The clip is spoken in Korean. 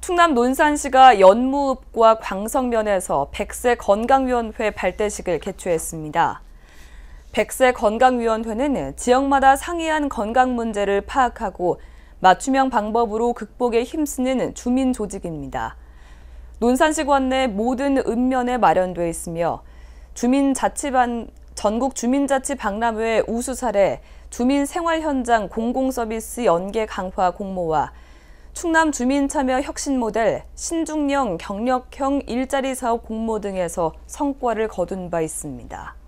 충남 논산시가 연무읍과 광성면에서 백세 건강위원회 발대식을 개최했습니다. 백세 건강위원회는 지역마다 상이한 건강 문제를 파악하고 맞춤형 방법으로 극복에 힘쓰는 주민 조직입니다. 논산시 관내 모든 읍면에 마련돼 있으며 주민자치반 전국 주민자치박람회 우수 사례 주민생활현장 공공서비스 연계 강화 공모와 충남 주민참여 혁신 모델 신중령 경력형 일자리 사업 공모 등에서 성과를 거둔 바 있습니다.